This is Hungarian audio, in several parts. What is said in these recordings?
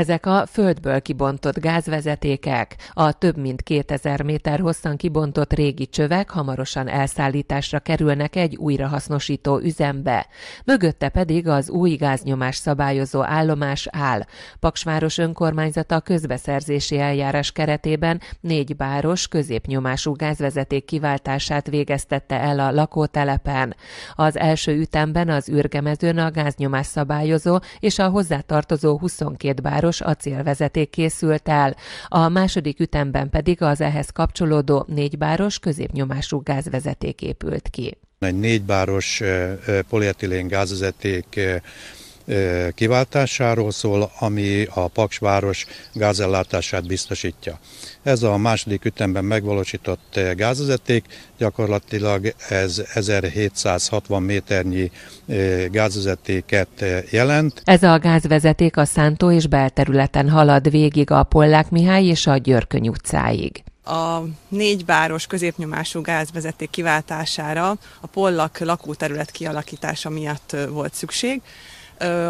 Ezek a földből kibontott gázvezetékek, a több mint 2000 méter hosszan kibontott régi csövek hamarosan elszállításra kerülnek egy újrahasznosító üzembe. Mögötte pedig az új gáznyomás szabályozó állomás áll. Paksváros önkormányzata közbeszerzési eljárás keretében négy báros középnyomású gázvezeték kiváltását végeztette el a lakótelepen. Az első ütemben az űrgemezőn a gáznyomás szabályozó és a hozzátartozó 22 báros milliárdos acélvezeték készült el, a második ütemben pedig az ehhez kapcsolódó négybáros középnyomású gázvezeték épült ki. Egy négybáros polietilén gázvezeték kiváltásáról szól, ami a Paksváros gázellátását biztosítja. Ez a második ütemben megvalósított gázvezeték, gyakorlatilag ez 1760 méternyi gázvezetéket jelent. Ez a gázvezeték a Szántó és belterületen halad végig a Pollák Mihály és a Györköny utcáig a négy báros középnyomású gázvezeték kiváltására a Pollak lakóterület kialakítása miatt volt szükség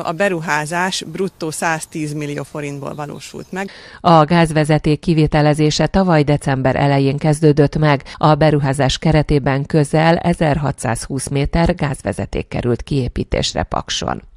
a beruházás bruttó 110 millió forintból valósult meg. A gázvezeték kivételezése tavaly december elején kezdődött meg. A beruházás keretében közel 1620 méter gázvezeték került kiépítésre Pakson.